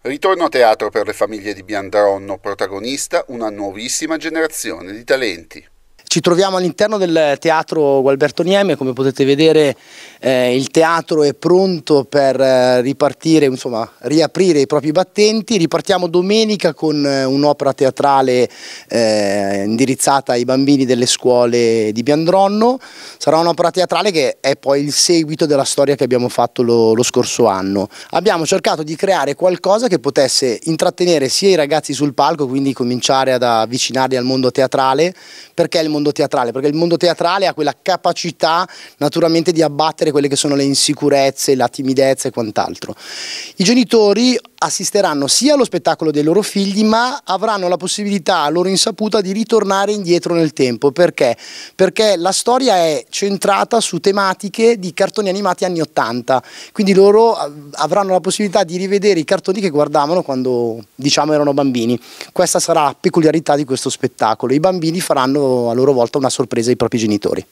Ritorno a teatro per le famiglie di Biandronno, protagonista una nuovissima generazione di talenti. Ci troviamo all'interno del teatro Gualberto Nieme, come potete vedere eh, il teatro è pronto per eh, ripartire, insomma riaprire i propri battenti, ripartiamo domenica con eh, un'opera teatrale eh, indirizzata ai bambini delle scuole di Biandronno, sarà un'opera teatrale che è poi il seguito della storia che abbiamo fatto lo, lo scorso anno. Abbiamo cercato di creare qualcosa che potesse intrattenere sia i ragazzi sul palco, quindi cominciare ad avvicinarli al mondo teatrale, perché il mondo mondo teatrale, perché il mondo teatrale ha quella capacità naturalmente di abbattere quelle che sono le insicurezze, la timidezza e quant'altro. I genitori assisteranno sia allo spettacolo dei loro figli ma avranno la possibilità a loro insaputa di ritornare indietro nel tempo perché? perché la storia è centrata su tematiche di cartoni animati anni 80 quindi loro avranno la possibilità di rivedere i cartoni che guardavano quando diciamo erano bambini questa sarà la peculiarità di questo spettacolo i bambini faranno a loro volta una sorpresa ai propri genitori